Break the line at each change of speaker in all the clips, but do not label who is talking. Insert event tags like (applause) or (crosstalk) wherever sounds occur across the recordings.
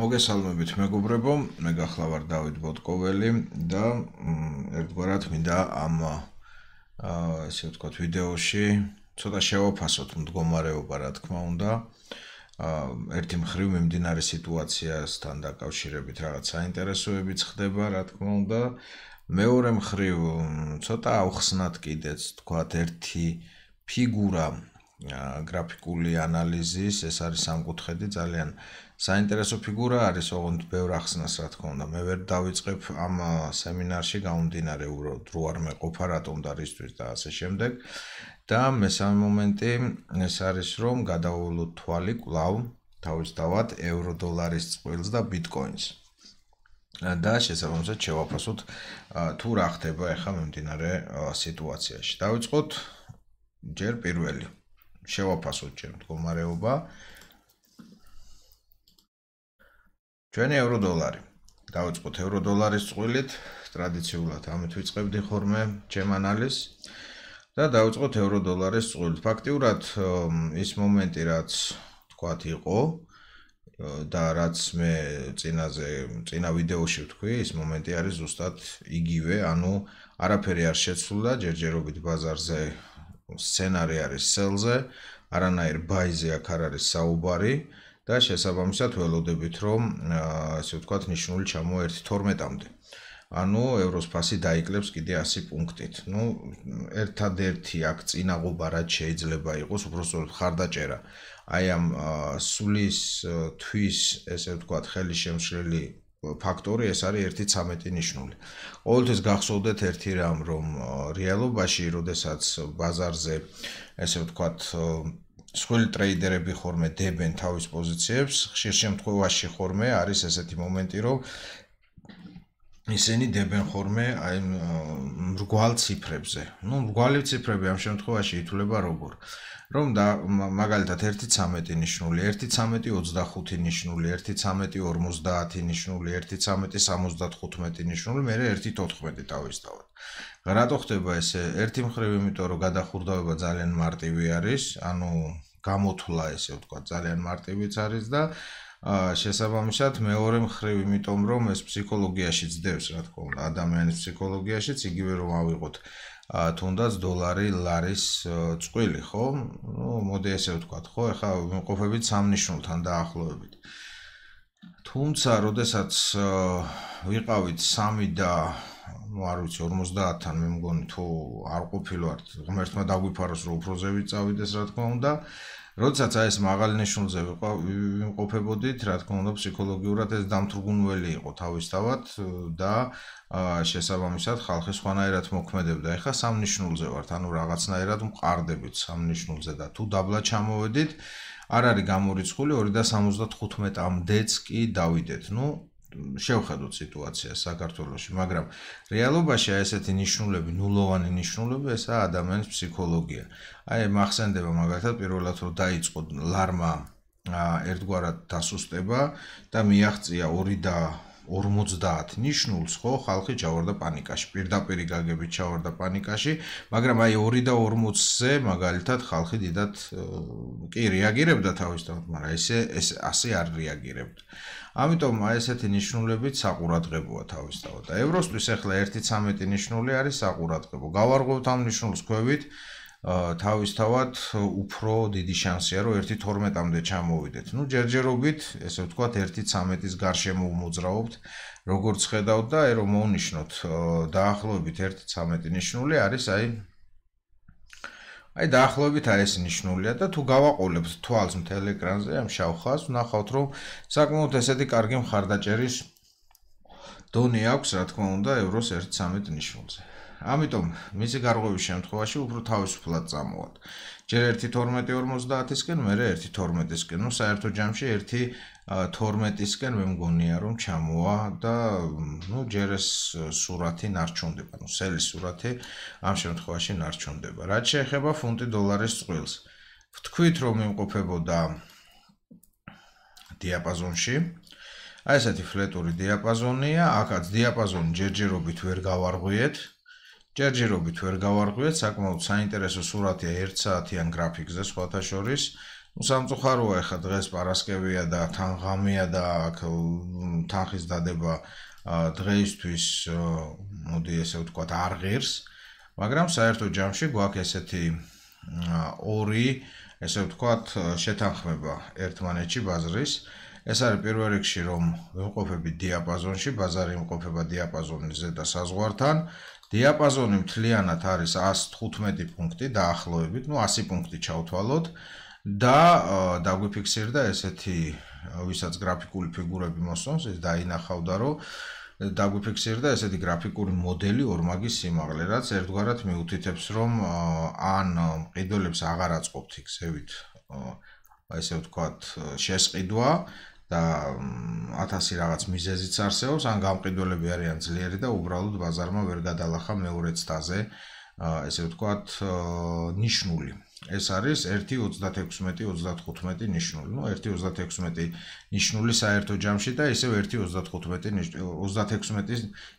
მოგესალმებით მეგობრებო, მე გახლავ არ დავით ბოტკოველი და ერთგვარად მინდა ამ აა ესე ვთქვათ ვიდეოში ცოტა შევაფასოთ მდგომარეობა, რა თქმა უნდა. აა ერთი მხრივ მიმდინარე სიტუაციასთან დაკავშირებით რაღაც საინტერესოებიც ხდება, რა თქმა უნდა. მეორე მხრივ ცოტა ავხსნათ კიდეც, თქვათ ერთი ფიгура, აა გრაფიკული ანალიზის, ეს არის სამკუთხედი ძალიან საინტერესო ფიგურა არის, ოღონდ ბევრ ახსნას რა თქმა უნდა. მე ვერ დავიწყებ ამ სემინარში გამომდინარე უბრალოდ დრო არ მეყოფა რატომ და რისთვის და ასე შემდეგ. და მესამე მომენტი ეს არის, რომ გადავულოთ თვალი კლავ თავის დავად ევროდოლარის წყვილს და ბიტკოინს. და შესაბამისად შევაფასოთ თუ რა ხდება ახლა მომდინარე სიტუაციაში. დავიწყოთ ჯერ პირველი. შევაფასოთ ჯერ მდგომარეობა ჩვენ ევროდოლარი. დავიწყოთ ევროდოლარის წვილით. ტრადიციულად ამით ვიწყებდი ხოლმე ჩემ ანალიზს. და დავიწყოთ ევროდოლარის წვილით. ფაქტიურად ის მომენტი, რაც თქვათ იყო და რაც მე წინაზე წინა ვიდეოში ვთქვი, ის მომენტი არის ზუსტად იგივე, ანუ არაფერი არ შეცვლა ჯერჯერობით ბაზარზე სცენარი არის სელზე, არანაირ ბაიზე აქ არ არის საუბარი. და შესაბამისად ველოდებით, რომ ასე ვთქვათ, ნიშნული ჩამოერთ 12-ამდე. ანუ ევროსფასი დაიკლებს კიდე 100 პუნქტით. ну, ერთადერთი აქ წინაღობა რაც შეიძლება იყოს, უბრალოდ ხარდაჭერა. აი ამ სulis თვის, ესე ვთქვათ, ხელისშემშლელი ფაქტორი ეს არის 1.13 ნიშნული. ყოველთვის გახსოვდეთ ერთი რამ, რომ რეალობაში, როდესაც ბაზარზე ესე ვთქვათ, სხვილი ტრეიდერები ხორმე დებენ თავის პოზიციებს, ხშირ შემთხვევაში ხორმე არის ესეთი მომენტი, რომ ისინი დებენ ხორმე აი მრგვალ ციფრებზე. ნუ მრგვალი ციფრები ამ შემთხვევაში ითולה როგორ? რომ და მაგალითად 1.13 ნიშნული, 1.35 ნიშნული, 1.30 ნიშნული, 1.35 ნიშნული, მე 1.14 დავისდავთ. რატო ხდება ესე? ერთი მხრივ, იმიტომ რომ გადახურდაობა ძალიან მარტივი არის, ანუ გამოთვლა ესე ვთქვა ძალიან მარტივიც არის და შესაბამისად მეორე მხრივ იმიტომ რომ ეს ფსიქოლოგიაში ძდებს რა თქმა უნდა ადამიანის ფსიქოლოგიაშიც იგივე რომ ავიღოთ ა თუნდაც დოლარი ლარის წყვილი ხო? ნუ მოდი ესე ვთქვათ, ხო? ეხა მიყოფებით სამნიშნულთან დაახლოებით. თუმცა, როდესაც ვიყავით 3 და ნუ არ ვიცი 50-თან, მე მგონი თუ არ ყოფილვართ, ღმერთმა დაგვიფაროს რომ უფროზე ვიწავდეს, რა თქმა უნდა. აა როდესაც აი ეს მაღალი ნიშნულზე ვიმყოფებოდით, რა თქმა უნდა, ფსიქოლოგიურად ეს დამთრგუნველი იყო თავისთავად და შესაბამისად ხალხი სხვანაირად მოქმედებდა. ეხლა სამ ნიშნულზე ვართ, ანუ რაღაცნაირად მყარდებით სამ ნიშნულზე და თუ დაბლა ჩამოვედით, არ არის გამორიცხული 275-ამდეც კი დავიდეთ. ნუ შევხედოთ სიტუაცია საქართველოში, მაგრამ რეალობაში ესეთი ნიშნულები, ნულოვანი ნიშნულები ესა ადამიანის ფსიქოლოგია. აი მახსენდება მაგათად პირველად რომ დაიწყო ლარმა ერთგვარად დასუსტება და მიაღწია 2 და 50 ნიშნულს ხო ხალხი ჩავარდა პანიკაში პირდაპირი გაგებით ჩავარდა პანიკაში მაგრამ აი 2 და 40-ზე მაგალითად ხალხი დედათ კი რეაგირებდა თავისთავად მაგრამ ესე ეს ასე არ რეაგირებდა ამიტომ აი ესეთი ნიშნულებით საყურადღებოა თავისთავად და ევროსთვის ახლა 1.13 ნიშნული არის საყურადღებო გავარღვევთ ამ ნიშნულს ქვევით თავისთავად უფრო დიდი შანსია რომ 1.12-მდე ჩამოვიდეთ. ნუ ჯერჯერობით, ესე ვთქვათ, 1.13-ის გარშემო მოძრაობთ. როგორც ხედავთ და ერო მოვნიშნოთ, დაახლოებით 1.13 ნიშნული არის აი აი დაახლოებით არის ნიშნულია და თუ გავაყოლებთ თვალს მთელ ეკრანზე ამ შავ ხაზს, ნახავთ რომ საკმაოდ ესეთი კარგი მხარდაჭერის დონე აქვს, რა თქმა უნდა, ევროს 1.13 ნიშნულზე. ამიტომ მისი გარღვევის შემთხვევაში უფრო თავისუფლად წამოვალ. ჯერ 1.12.50-დან მე 1.12-ისკენ, ნუ საერთო ჯამში 1.12-ისკენ მე მგონია რომ ჩამოვა და ნუ ჯერ ეს სურათი ნარჩუნდება, ნუ სელის სურათი ამ შემთხვევაში ნარჩუნდება. რაც შეეხება ფუნტი დოლარის წვილს, ვთქვით რომ იმყოფებოდა დიაპაზონში აი ესეთი ფლეტური დიაპაზონია, აქაც დიაპაზონი ჯერჯერობით ვერ გავარღვიეთ, ჯერჯერობით ვერ გავარღვიეთ საკმაოდ საინტერესო სურათია 1 საათიან გრაფიკზე სხვათა შორის. ну самцохароа ეხა დღეს პარასკევია და თანღამია და აქ თანხის დადება დღეისთვის მოდი ესე ვთქვათ არ ღერს მაგრამ საერთო ჯამში გვაქვს ესეთი ორი ესე ვთქვათ შეთანხმება ერთმანეთში ბაზრის ეს არის პირველ რიგში რომ ვიმყოფები დიაპაზონში ბაზარი იმყოფება დიაპაზონზე და საზღვართან დიაპაზონი მთლიანად არის 115 პუნქტი დაახლოებით, ну 100 პუნქტი ჩავთვალოთ და დაგვიფიქსირდა ესეთი ვისაც გრაფიკული ფიგურები მოსწონს, ეს დაინახავდა რომ დაგვიფიქსირდა ესეთი გრაფიკული მოდელი ორმაგი სიმაღლე, რაც ერთგვარად მიუთითებს რომ ან მყიდველებს აღარაც ყოფთ X-ით აი ესე ვთქვათ შესყიდვა და ათასი რაღაც მიზეზიც არსებობს, ან გამყიდველები არიან ძლიერი და უბრალოდ ბაზარმა ვერ გადალახა მეორე ცდაზე, ესე ვთქვათ, ნიშნული. ეს არის 1.36-35 ნიშნული. ნუ 1.36 ნიშნული საერთო ჯამში და ისევ 1.35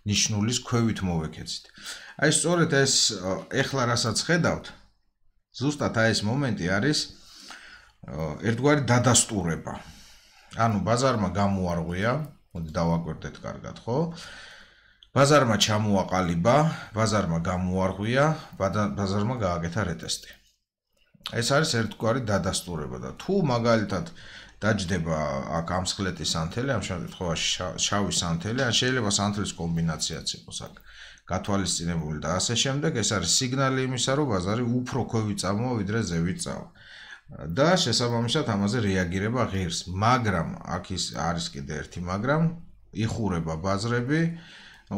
ნიშნულის ქვევით მოვეკეცით. აი სწორედ ეს ეხლა რასაც ხედავთ, ზუსტად აი ეს მომენტი არის ერთგვარი დადასტურება. ანუ ბაზარმა გამოარღვია, მოდი დავაკვირდეთ კარგად, ხო? ბაზარმა ჩამოაყალიბა, ბაზარმა გამოარღვია, ბაზარმა გააკეთა რეტესტი. ეს არის ერთგვარი დადასტურება და თუ მაგალითად დაждდება აქ ამსხლეტის სანთელი, ამ შემთხვევაში შავი სანთელი, ან შეიძლება სანთელის კომბინაციაც იყოს აქ. გათვალისწინებული და ასე შემდეგ, ეს არის სიგნალი იმისა, რომ ბაზარი უფრო ქვევით წამოვა, ვიდრე ზევით წავა. და შესაბამისად ამაზე რეაგირება ღირს, მაგრამ აქ ის არის კიდე ერთი მაგრამ, იხურება ბაზრები,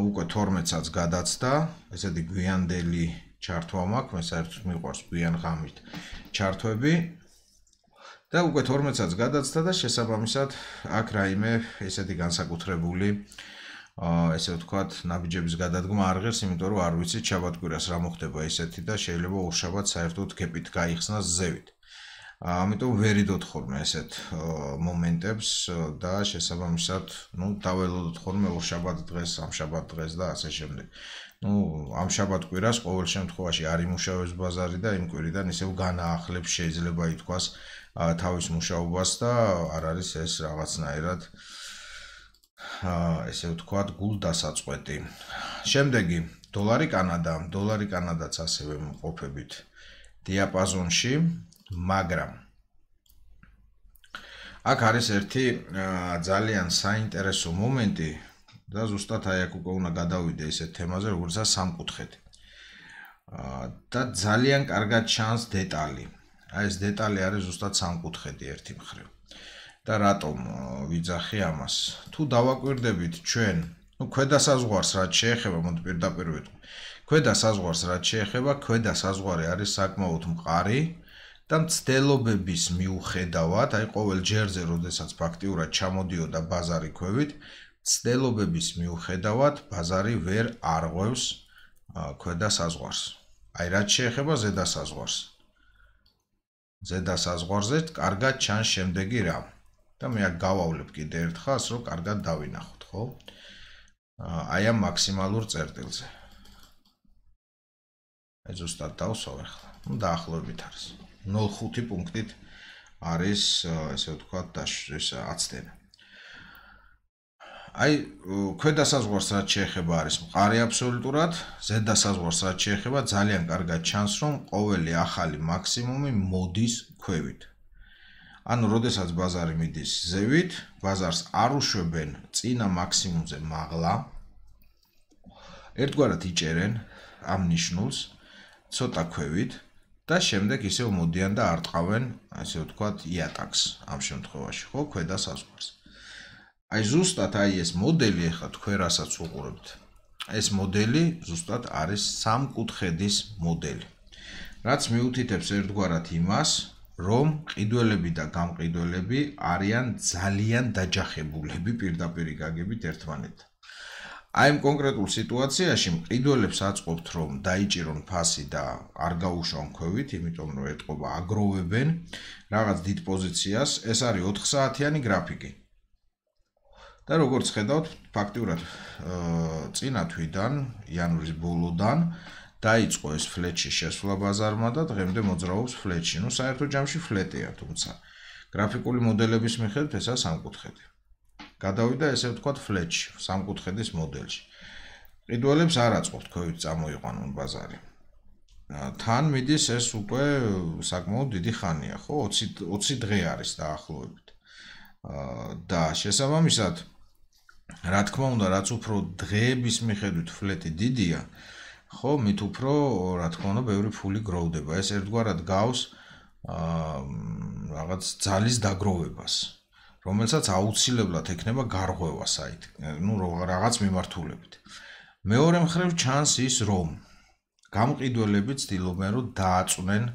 უკვე 12-საც გადაცდა, ესეთი გვიანდელი ჩართვა მაქვს, მე საერთოდ მიყვარს გვიან ღამით ჩართვები. და უკვე 12-საც გადაცდა და შესაბამისად აქ რაიმე ესეთი განსაკუთრებული აა ესე ვთქვათ, ნაბიჯების გადადგმა არ ღირს, იმიტომ რომ არ ვიცით ჩაბატკვირას რა მოხდება ესეთი და შეიძლება ორშაბათ საერთოდ გეპით გაიხსნას ზევით. ამიტომ ვერ იდოთ ხოლმე ესეთ მომენტებს და შესაბამისად, ну, დაველოდოთ ხოლმე ორშაბათ დღეს, სამშაბათ დღეს და ასე შემდეგ. ну ამ შაბათ კვირას ყოველ შემთხვევაში არ იმუშავებს ბაზარი და იმ კვირიდან ისევ განაახლებს შეიძლება ითქვას თავის მუშაობას და არ არის ეს რაღაცნაირად აა ესე ვთქვათ გულდასაწყვეტი. შემდეგი დოლარი კანადა, დოლარი კანადაც ასევე მოყვებით დიაპაზონში მაგრამ აქ არის ერთი ძალიან საინტერესო მომენტი და ზუსტად აი აქ უკვე უნდა გადავიდე ესეთ თემაზე, როგორცა სამკუთხედი. და ძალიან კარგად ჩანს დეტალი. აი ეს დეტალი არის ზუსტად სამკუთხედი ერთი მხრივ. და რატომ ვიძახი ამას? თუ დავაკვირდებით ჩვენ, ну, ქვედა საზღვარს რაც შეეხება, მოდი პირდაპირ ვიტყვი. ქვედა საზღვარს რაც შეეხება, ქვედა საზღვარი არის საკმაოდ მყარი. აა და მცდელობების მიუხედავად, აი ყოველ ჯერზე, როდესაც ფაქტიურად ჩამოდიოდა ბაზარი ქვევით, მცდელობების მიუხედავად ბაზარი ვერ არღვევს ქვედა საზღვარს. აი რაც შეეხება ზედა საზღვარს. ზედა საზღვარზე კარგად ჩანს შემდეგი რამ. და მე აქ გავავლებ კიდე ერთ ხას, რომ კარგად დავინახოთ, ხო? აი ამ მაქსიმალურ წერტილზე. აი ზუსტად დავსვა ახლა. ნუ დაახლოებით არის. 0.05 პუნქტით არის ესე ვთქვათ დაშრის აცდენა. აი ქვედა საზღვარს რაც შეეხება არის მყარი აბსოლუტურად, ზედა საზღვარს რაც შეეხება ძალიან კარგად ჩანს რომ ყოველი ახალი მაქსიმუმი მოდის ქვევით. ანუ როდესაც ბაზარი მიდის ზევით, ბაზარს არ უშვებენ წინა მაქსიმუმზე მაღლა. ერთგვარად იჭერენ ამ ნიშნულს ცოტა ქვევით. და შემდეგ ისევ მოდიან და არტყავენ, ასე ვთქვათ, იატაქს ამ შემთხვევაში, ხო, ქვედა საზღვარს. აი ზუსტად აი ეს მოდელი ახლა თქვენ რასაც უყურებთ. ეს მოდელი ზუსტად არის სამკუთხედის მოდელი. რაც მიუთითებს ერთგვარად იმას, რომ ყიდველები და გამყიდველები არიან ძალიან დაჯახებულები პირდაპირი გაგებით ერთმანეთთან. აი ამ კონკრეტულ სიტუაციაში მყიდველებს აწყობთ რომ დაიჭირონ ფასი და არ გაუშვან ქვევით, იმიტომ რომ ეთყობა აგროვებენ რაღაც დიდ პოზიციას, ეს არის 4 საათიანი გრაფიკი. და როგორც ხედავთ, ფაქტიურად წინა თვიდან იანვრის ბოლოდან დაიწყო ეს ფლეტში შესვლა ბაზარმა და დღემდე მოძრაობს ფლეტში. ну საერთო ჯამში ფლეტია, თუმცა გრაფიკული მოდელების მიხედვით ესაა სამკუთხედი. გადავიდა ესე ვთქვათ ფლეჩში, სამკუთხედის მოდელში. ყიდველებს არ აწყობთ ქვევით წამოიყვანონ ბაზარი. თან მიდის ეს უკვე საკმაოდ დიდი ხანია, ხო? 20 20 დღე არის დაახლოებით. და შესაბამისად რა თქმა უნდა, რაც უფრო დღეების მიხედვით ფლეტი დიდია, ხო, მით უფრო რა თქმა უნდა, ბევრი ფული გროვდება. ეს ერთგვარად გავს აა რაღაც ძალის დაგროვებას. რომელსაც აუცილებლად ექნება გარღვევა საით, ну, რაღაც მიმართულებით. მეორე მხრივ ჩანს ის, რომ გამყიდველები ცდილობენ, რომ დააწვნენ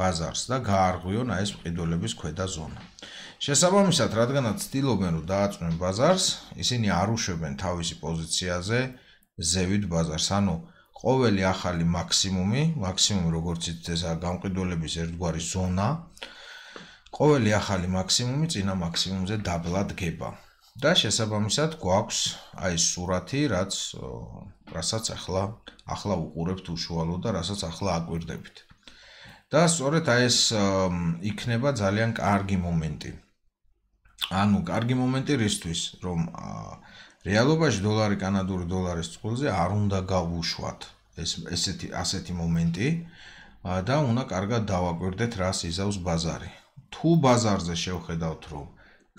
ბაზარს და გაარღვიონ აი ეს მყიდველების ქვედა ზონა. შესაბამისად, რადგანაც ცდილობენ, რომ დააწვნენ ბაზარს, ისინი არ უშვებენ თავისი პოზიციაზე ზევით ბაზარს, ანუ ყოველი ახალი მაქსიმუმი, მაქსიმუმი როგორც ეს გამყიდველების ერთგვარი ზონა, ყოველი ახალი მაქსიმუმი წინა მაქსიმუმზე დაბლა დგება და შესაბამისად გვაქვს აი სურათი რაც რასაც ახლა ახლა უყურებთ უშუალო და რასაც ახლა აკვირდებით და სწორედ აი ეს იქნება ძალიან კარგი მომენტი ანუ კარგი მომენტი რისთვის რომ რეალობაში დოლარი კანადური დოლარის წყვილზე არ უნდა გავუშვათ ეს ესეთი ასეთი მომენტი და უნდა კარგად დავაკვირდეთ რას იზავს ბაზარი თუ ბაზარზე შევხედავთ რომ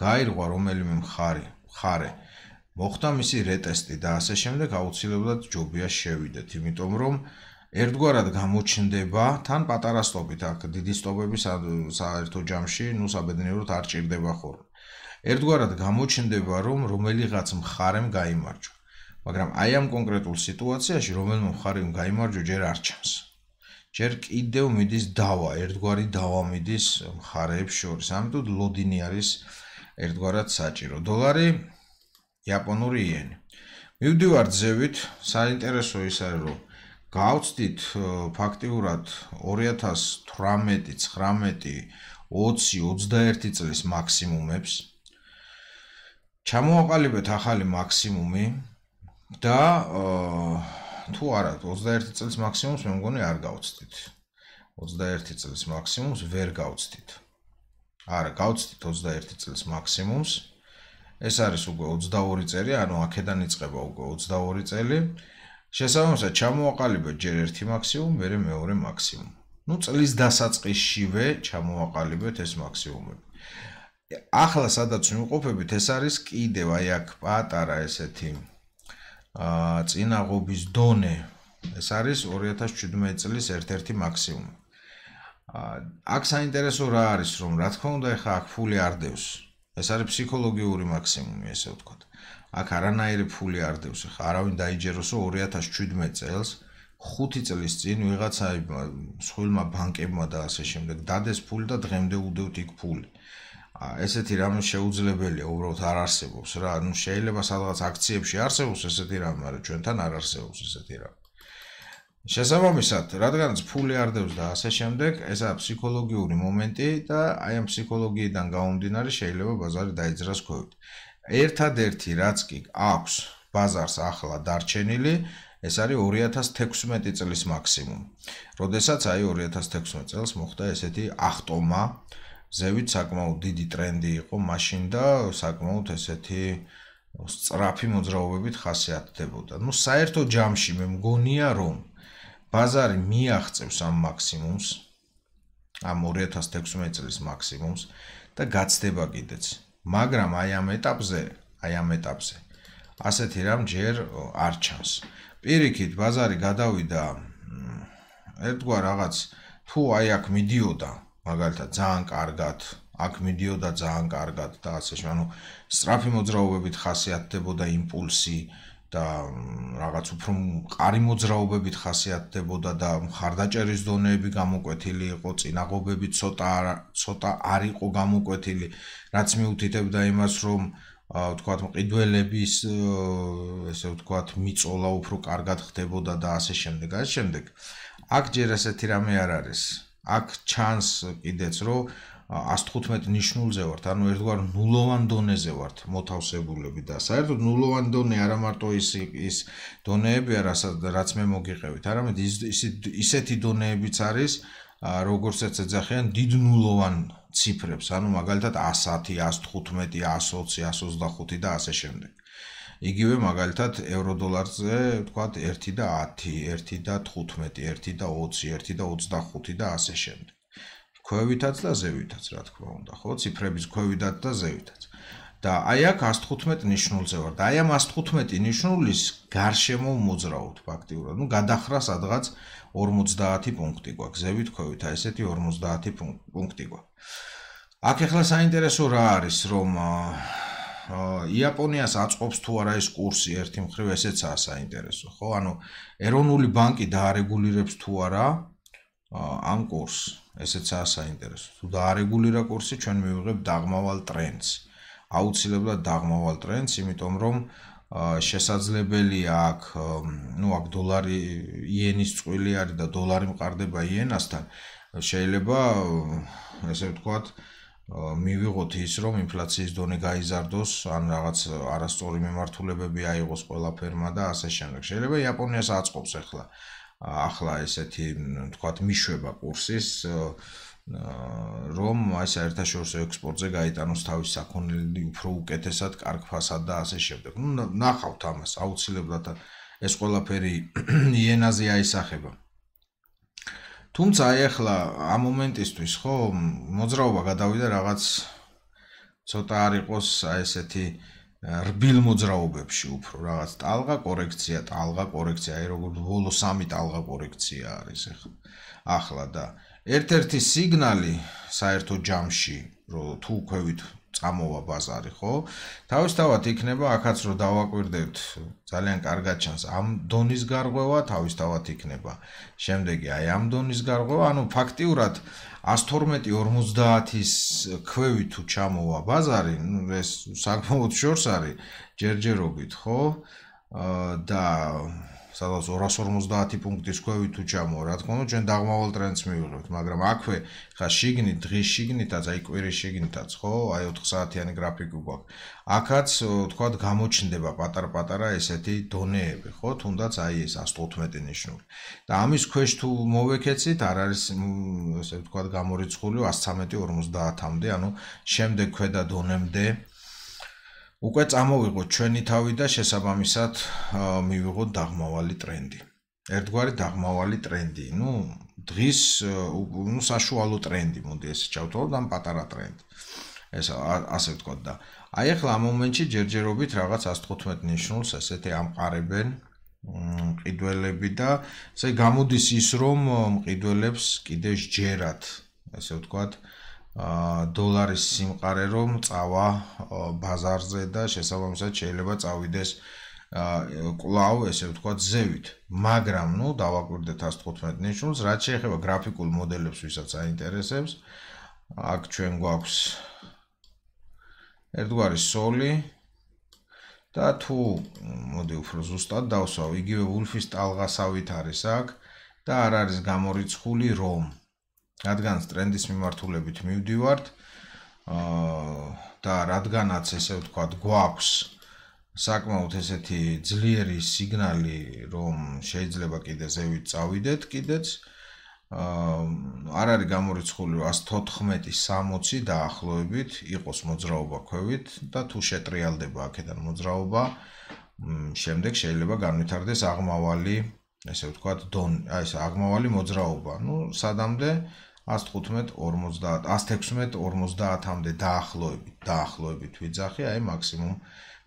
გაირღვა რომელიმე მხარე მხარე მოხდა მისი რეტესტი და ასე შემდეგ აუცილებლად ჯობია შევიდეთ იმიტომ რომ ერთგვარად გამოჩნდება თან პატარა სტოპით აქ დიდი სტოპები საერთო ჯამში ნუ საბედნიეროდ არ ჭირდება ხოლმე ერთგვარად გამოჩნდება რომ რომელიღაც მხარემ გამოიმარჯვა მაგრამ აი ამ კონკრეტულ სიტუაციაში რომელიმე მხარემ გამოიმარჯვა ჯერ არ ჩანს ჯერ კიდევ მიდის დავა, ერთგვარი დავა მიდის მხარეებს შორის. ამიტომ ლოდინი არის ერთგვარად საჭირო. დოლარი იაპონური იენი. მივდივარ ძევით, საინტერესო ის არის, რომ გავწდით ფაქტიურად 2018, 19, 20, 21 წლის მაქსიმუმებს. ჩამოვაყალიბეთ ახალი მაქსიმუმი და აა თუ არა 21 წელს მაქსიმუმს მე მგონი არ გავწდით 21 წელს მაქსიმუმს ვერ გავწდით არა გავწდით 21 წელს მაქსიმუმს ეს არის უკვე 22 წელი ანუ აქედან იწყება უკვე 22 წელი შესაბამისად ჩამოვაყალიბეთ ჯერ ერთი მაქსიმუმი მერე მეორე მაქსიმუმი ну წლის დასაწყისშივე ჩამოვაყალიბეთ ეს მაქსიმუმები. ახლა სადაც ვიმყოფებით ეს არის კიდევ აი აქ პატარა ესეთი წინაღობის დონე ეს არის 2017 წლის ერთ-ერთი მაქსიმუმი. აქ საინტერესო რა არის, რომ რა თქმა უნდა, ეხა აქ ფული არ დევს. ეს არის ფსიქოლოგიური მაქსიმუმი, ესე ვთქვა. აქ არანაირი ფული არ დევს, ეხა არავინ დაიჯეროსო 2017 წელს 5 წლის წინ ვიღაცაი მსხვილმა ბანკებმა და ასე შემდეგ დადეს ფული და დღემდე უდევთ იქ ფული. აა ესეთი რამ შეუძლებელია უბრალოდ არ არსებობს რა ну შეიძლება სადღაც აქციებში არსებობს ესეთი რამ მაგრამ ჩვენთან არ არსებობს ესეთი რამ შესაბამისად რადგანაც ფული არ დევს და ასე შემდეგ ესა ფსიქოლოგიური მომენტი და აი ამ ფსიქოლოგიიდან გამომდინარე შეიძლება ბაზარი დაიძრას ქოვით ერთადერთი რაც კი აქვს ბაზარს ახლა დარჩენილი ეს არის 2016 წლის მაქსიმუმი. როდესაც აი 2016 წელს მოხდა ესეთი ახტომა, ზევით საკმაოდ დიდი ტრენდი იყო მაშინ და საკმაოდ ესეთი სწრაფი მოძრაობებით ხასიათდებოდა. ну საერთო ჯამში მე მგონია რომ ბაზარი მიაღწევს ამ მაქსიმუმს ამ 2016 წლის მაქსიმუმს და გაცდება კიდეც. მაგრამ აი ამ ეტაპზე, აი ამ ეტაპზე ასეთი რამ ჯერ არ ჩანს. პირიქით ბაზარი გადავიდა ერთგვარ რაღაც თუ აი აქ მიდიოდა მაგალითად ძალიან კარგად აქ მიდიოდა ძალიან კარგად და ასე შემდეგ ანუ სტრაფი მოძრაობებით ხასიათდებოდა იმპულსი და რაღაც უფრო ყარი მოძრაობებით ხასიათდებოდა და მხარდაჭერის დონეები გამოკვეთილი იყო წინაღობები ცოტა ცოტა არ იყო გამოკვეთილი რაც მიუთითებდა იმას რომ თქვათ მყიდველების ესე ვთქვათ მიწოლა უფრო კარგად ხდებოდა და ასე შემდეგ ასე შემდეგ აქ ჯერ ასეთი რამე არ არის აქ ჩანს კიდეც რომ 115 ნიშნულზე ვართ, ანუ ერთგვარ ნულოვან დონეზე ვართ მოთავსებულები და საერთოდ ნულოვან დონე არა მარტო ის ის დონეები არა რაც მე მოგიყევით, არამედ ის ისეთი დონეებიც არის, როგორცაც ეძახიან დიდ ნულოვან ციფრებს, ანუ მაგალითად 110, 115, 120, 125 და ასე შემდეგ. იგივე მაგალითად ევროდოლარზე ვთქვათ 1 და 10, 1 და 15, 1 და 20, 1 და 25 და ასე შემდეგ. ქვევითაც და ზევითაც, რა თქმა უნდა, ხო, ციფრების ქვევითაც და ზევითაც. და აი აქ 115 ნიშნულზე ვარ და აი ამ 115 ნიშნულის გარშემო მოძრაობთ ფაქტიურად. ნუ გადახრა სადღაც 50 პუნქტი გვაქვს. ზევით ქვევით აი ესეთი 50 პუნქტი გვაქვს. აქ ახლა საინტერესო რა არის, რომ იაპონიას აწყობს თუ არა ეს კურსი ერთი მხრივ ესეცაა საინტერესო ხო ანუ ეროვნული ბანკი დაარეგულირებს თუ არა ამ კურს ესეცაა საინტერესო თუ დაარეგულირა კურსი ჩვენ მივიღებთ დაღმავალ ტრენდს აუცილებლად დაღმავალ ტრენდს იმიტომ რომ შესაძლებელია აქ ну აქ დოლარი იენის წყვილი არის და დოლარი მყარდება იენასთან შეიძლება ესე ვთქვათ მივიღოთ ის, რომ ინფლაციის დონე გაიზარდოს, ან რაღაც არასწორი მემართულებები აიღოს ყველა ფერმა და ასე შემდეგ. შეიძლება იაპონიას აწყობს ახლა ახლა ესეთი, თქვათ, მიშვება კურსის რომ აი საერთაშორისო ექსპორტზე გაიტანოს თავის საქონელი უფრო უკეთესად, კარგ ფასად და ასე შემდეგ. ნუ ნახავთ ამას აუცილებლად ეს ყველაფერი (coughs) იენაზე აისახება. თუმცა ეხლა ამ მომენტისთვის ხო მოძრაობა გადავიდა რაღაც ცოტა არ იყოს აი ესეთი э, რბილ მოძრაობებში უფრო რაღაც ტალღა კორექცია ტალღა კორექცია აი როგორ ბოლო სამი ტალღა კორექცია არის ეხლა ახლა და ერთ-ერთი სიგნალი საერთო ჯამში რომ თუ ქვევით წამოვა ბაზარი, ხო? თავისთავად იქნება ახაც რო დავაკვირდეთ, ძალიან კარგად ჩანს ამ დონის გარღვევა, თავისთავად იქნება. შემდეგი აი ამ დონის გარღვევა, ანუ ფაქტიურად 112-50-ის ქვევი თუ ჩამოვა ბაზარი, ეს საკმაოდ შორს არის ჯერჯერობით, ხო? აა და სადაც 250 პუნქტის ქვევი თუ ჩამო, რა თქმა უნდა, ჩვენ დაღმავალ ტრენდს მივიღებთ, მაგრამ აქვე ხა შიგნით, დღის შიგნითაც, აი კვირის შიგნითაც, ხო? აი 4 საათიანი გრაფიკი გვაქვს. აქაც, თქვა, გამოჩნდება პატარ-პატარა ესეთი დონეები, ხო? თუნდაც აი ეს 115 ნიშნული. და ამის ქვეშ თუ მოვეკეცით, არ არის ესე ვთქვა, გამორიცხული 113-50-მდე, ანუ შემდეგ ქვედა დონემდე უკვე წამოვიღო ჩვენი თავი და შესაბამისად მივიღო დაღმავალი ტრენდი. ერთგვარი დაღმავალი ტრენდი, ну, დღის ну, საშუალო ტრენდი, მოდი ესე ჩავთვალოთ ამ პატარა ტრენდს. ეს ასე ვთქვა და აი ახლა ამ მომენტში ჯერჯერობით რაღაც 115 ნიშნულს ესეთი ამყარებენ მყიდველები და ესე გამოდის ის რომ მყიდველებს კიდე ჯერათ ასე ვთქვათ აა აა დოლარის სიმყარე რომ წავა ბაზარზე და შესაბამისად შეიძლება წავიდეს აა კლავ ესე ვთქვა ზევით მაგრამ ნუ დავაკვირდეთ 115 ნიშნულს რაც შეეხება გრაფიკულ მოდელებს ვისაც აინტერესებს აქ ჩვენ გვაქვს ერთგვარი სოლი და თუ მოდი უფრო ზუსტად დავსვავ იგივე ულფის ტალღასავით არის აქ და არ არის გამორიცხული რომ რადგანს ტრენდის მიმართულებით მივდივართ აა და რადგანაც ესე ვთქვათ გვაქვს საკმაოდ ესეთი ძლიერი სიგნალი რომ შეიძლება კიდე ზევით წავიდეთ კიდეც აა არ არის გამორიცხული 114-60 დაახლოებით იყოს მოძრაობა ქვევით და თუ შეტრიალდება აქედან მოძრაობა შემდეგ შეიძლება განვითარდეს აღმავალი ესე ვთქვათ დონ აი ეს აღმავალი მოძრაობა ну სადამდე 1550 1650-მდე დაახლოებით დაახლოებით ვიძახი აი მაქსიმუმ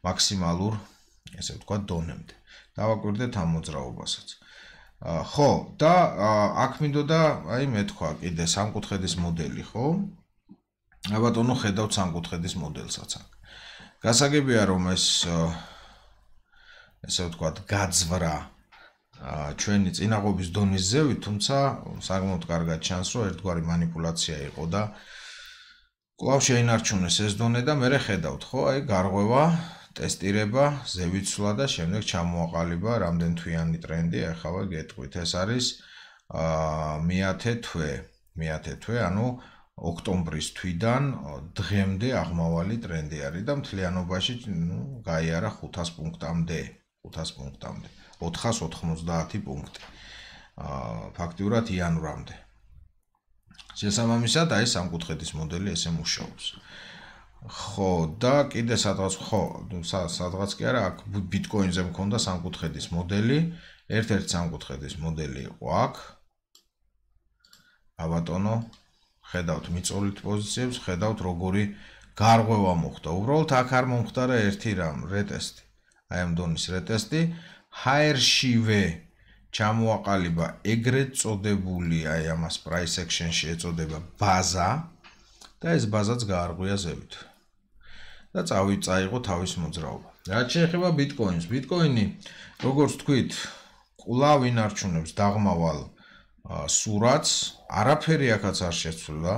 მაქსიმალურ ესე ვთქვა დონემდე დავაკვირდეთ ამ მოძრაობასაც ხო და აქ მინდოდა აი მეთქვა კიდე სამკუთხედის მოდელი ხო ალბათონო ხედავთ სამკუთხედის მოდელსაც აქ გასაგებია რომ ეს ესე ვთქვა გაძვრა ჩვენი წინაღობის დონის ზევით, თუმცა საკმაოდ კარგად ჩანს, რომ ერთგვარი манипуляция იყო და კлау შეინარჩუნეს ეს დონე და მე ხედავთ, ხო, აი გარღვევა, ტესტირება, ზევიცვლა და შემდეგ ჩამოაყალიბა რამდენ თვიანი ტრენდი, ახლა გეტყვით. ეს არის აა 10 თვე, 10 თვე, ანუ ოქტომბრის თვიდან დღემდე აღმავალი ტრენდი არის და მთლიანობაში ნუ გაიარა 500 პუნქტამდე, 500 პუნქტამდე. აა 490 პუნქტი. აა ფაქტიურად იანვრამდე. შესაბამისად, აი სამკუთხედის მოდელი ესე მუშაობს. ხო და კიდე სადღაც ხო სადღაც კი არა აქ ბიტკოინზე მქონდა სამკუთხედის მოდელი, ერთ-ერთი სამკუთხედის მოდელი იყო აქ. აბატონო, ხედავთ მიწოლით პოზიციებს, ხედავთ როგორი გარღვევა მოხდა. უბრალოდ აქ არ მომხდარა ერთი რამ, რეტესტი. აი ამ დონის რეტესტი, ჰაერშივე ჩამოაყალიბა ეგრეთ წოდებული აი ამას price action-ში ეწოდება ბაზა და ეს ბაზაც გაარღვია ზევით და წავიწაიღო თავის მოძრაობა. რაც შეეხება ბიტკოინს, ბიტკოინი როგორც თქვით, კლავ ინარჩუნებს დაღმავალ სურათს, არაფერი ახაც არ შეცვლა.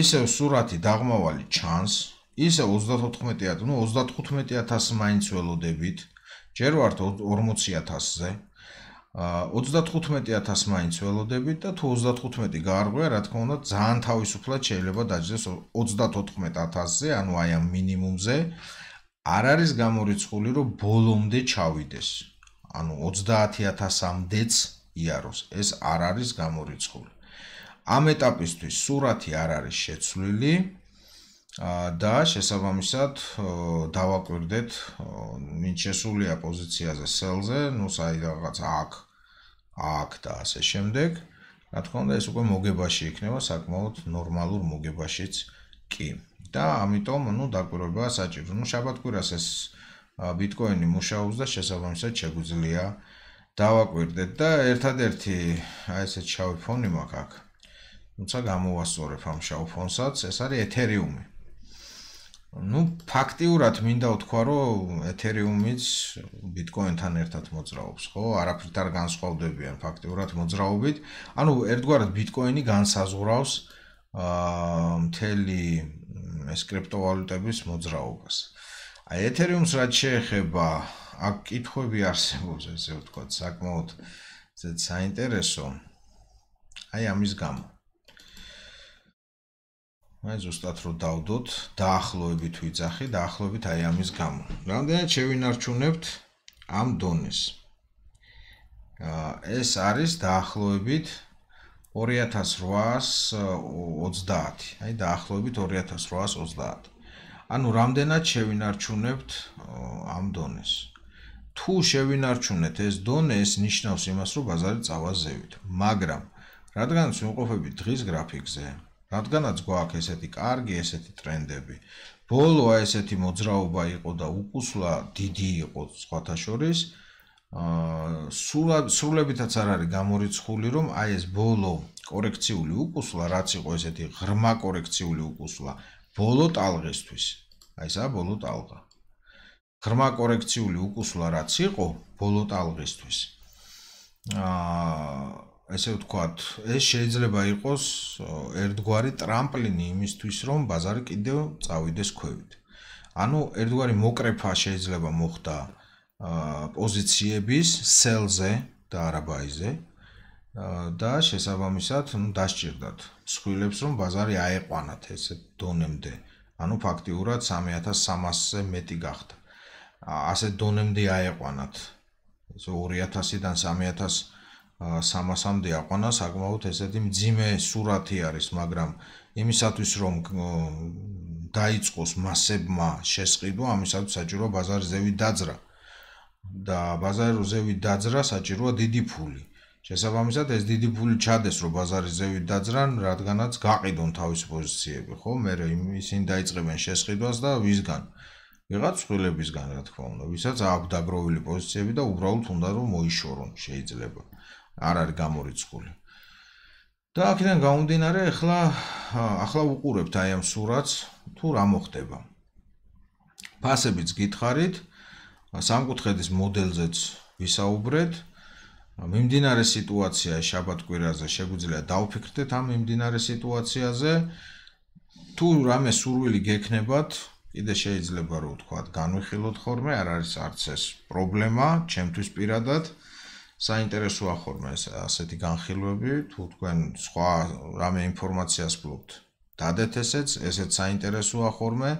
ისე სურათი დაღმავალი ჩანს, ისე 34-ად, ну 35000 მაინც ველოდებით. ჯერ ვართ 40000-ზე. აა 35000 მაინც ველოდებით და თუ 35 გაარღვია, რა თქმა უნდა, ძალიან თავისუფლად შეიძლება დაჯდეს 34000-ზე, ანუ აი ამ მინიმუმზე. არ არის გამორიცხული, რომ ბოლომდე ჩავიდეს. ანუ 30000-მდეც იაროს. ეს არ არის გამორიცხული. ამ ეტაპისთვის სურათი არ არის შეცვლილი, და შესაბამისად დავაკვირდეთ ვინც შესულია პოზიციაზე სელზე, ну საერთოდ რაღაც აქ აქ და ასე შემდეგ. რა თქმა უნდა, ეს უკვე მოგებაში იქნება, საკმაოდ ნორმალურ მოგებაშიც კი. და ამიტომ, ну დაკვირობა საჭირო. ну შაბათკვირას ეს ბიტკოინი მუშაობს და შესაბამისად შეგვიძლია დავაკვირდეთ და ერთადერთი აი ესე ჩავი ფონი მაქვს აქ. თუმცა გამოვასწორებ ამ შავ ფონსაც, ეს არის ეთერიუმი. ну фактиурат მინდა ვთქვა რომ ეთერიუმიც ბიტკოინთან ერთად მოძრაობს ხო არაფრით არ განსხვავდებიან ფაქტიურად მოძრაობით ანუ ერთგვარად ბიტკოინი განსაზღვრავს აა მთელი ეს კრიპტოვალუტების მოძრაობას აი ეთერიუმს რაც შეეხება აქ კითხვები არსებობს ესე ვთქვა საკმაოდ ზედ საინტერესო აი ამის გამო აა აი ზუსტად რომ დავდოთ დაახლოებით ვიძახი დაახლოებით აი ამის გამო რამდენად შევინარჩუნებთ ამ დონეს ეს არის დაახლოებით 2830 აი დაახლოებით 2830 ანუ რამდენად შევინარჩუნებთ ამ დონეს თუ შევინარჩუნეთ ეს დონე ეს ნიშნავს იმას რომ ბაზარი წავაზევით მაგრამ რადგანაც ვიმყოფებით დღის გრაფიკზე რადგანაც გვაქვს ესეთი კარგი ესეთი ტრენდები ბოლოა ესეთი მოძრაობა იყო და უკუსლა დიდი იყო სხვათა შორის აა სრულებითაც არ არის გამორიცხული რომ აი ეს ბოლო კორექციული უკუსლა რაც იყო ესეთი ღრმა კორექციული უკუსლა ბოლო ტალღისთვის აი ესა ბოლო ტალღა ღრმა კორექციული უკუსლა რაც იყო ბოლო ტალღისთვის აა ესე ვთქვათ, ეს შეიძლება იყოს ერთგვარი ტრამპლინი იმისთვის, რომ ბაზარი კიდევ წავიდეს ქვევით. ანუ ერთგვარი მოკრეფა შეიძლება მოხდა პოზიციების სელზე და არაბაიზე და შესაბამისად, ნუ დასჭირდათ სხვილებს, რომ ბაზარი აეყვანათ ეს დონემდე. ანუ ფაქტიურად 3300-ზე მეტი გახდა. ასე დონემდე აეყვანათ. ეს 2000-დან 3000 300-მდე აყვანა, საკმაოდ ესეთი მძიმე სურათი არის, მაგრამ იმისათვის რომ დაიწყოს მასებმა შესყიდვა, ამისათვის საჭირო ბაზარზევი დაძრა. და ბაზარზევი დაძრა საჭიროა დიდი ფული. შესაბამისად ეს დიდი ფული ჩადეს, რომ ბაზარზევი დაძრან, რადგანაც გაყიდონ თავის პოზიციები, ხო? მე ისინი დაიწყებენ შესყიდვას და ვისგან? ვიღაც ხვილებისგან, რა თქმა უნდა, ვისაც აქვს დაგროვილი პოზიციები და უბრალოდ უნდა რომ მოიშორონ, შეიძლება. არ არის გამორიცხული. და აქედან გამომდინარე, ახლა ახლა უყურებთ აი ამ სურათს, თუ რა მოხდება. ფასებიც გითხარით, სამკუთხედის მოდელზეც ვისაუბრეთ. მიმდინარე სიტუაციაა შაბათკვირაზე, შეგვიძლია დავფიქრდეთ ამ მიმდინარე სიტუაციაზე. თუ რამე სურვილი გექნებათ, კიდე შეიძლება რომ თქვა, განვიხილოთ ხოლმე, არ არის არც ეს პრობლემა, ჩემთვის პირადად. აა საინტერესოა ხოლმე ასეთი განხილვები, თუ თქვენ სხვა რამე ინფორმაციას ფლობთ. დადეთ ესეც, ესეც საინტერესოა ხოლმე,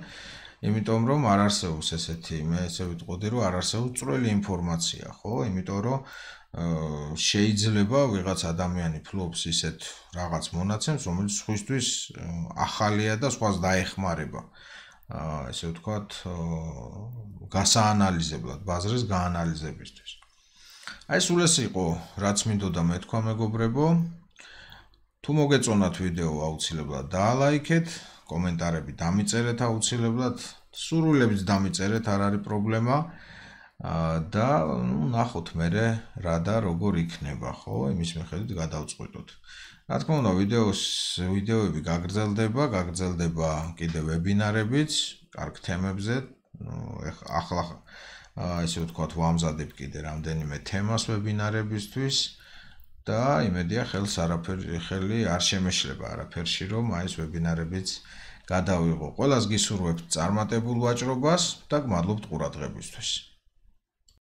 იმიტომ რომ არ არსებობს ესეთი, მე ესე ვიტყოდი, რომ არ არსებობს წვრილი ინფორმაცია, ხო? იმიტომ რომ შეიძლება ვიღაც ადამიანი ფლობს ისეთ რაღაც მონაცემს, რომელიც სხვისთვის ახალია და სხვას დაეხმარება. აა ესე ვთქვათ, გასაანალიზებლად, ბაზრის გაანალიზებისთვის. აა აი სულ ეს იყო რაც მინდოდა მეთქვა მეგობრებო თუ მოგეწონათ ვიდეო აუცილებლად დაალაიქეთ კომენტარები დამიწერეთ აუცილებლად სურვილებს დამიწერეთ არ არის პრობლემა და ნუ ნახოთ მე რა და როგორ იქნება ხო იმის მიხედვით გადავწყვეტოთ რა თქმა უნდა ვიდეოს ვიდეოები გაგრძელდება გაგრძელდება კიდე ვებინარებიც კარგ თემებზე ახლა ახლა ესე ვთქვათ, ვამზადებ კიდე რამდენიმე თემას ვებინარებისთვის და იმედია ხელს არაფერ ხელი არ შემეშლება არაფერში რომ აი ეს ვებინარებიც გადავიღო. ყველას გისურვებთ წარმატებულ ვაჭრობას და გმადლობთ ყურადღებისთვის.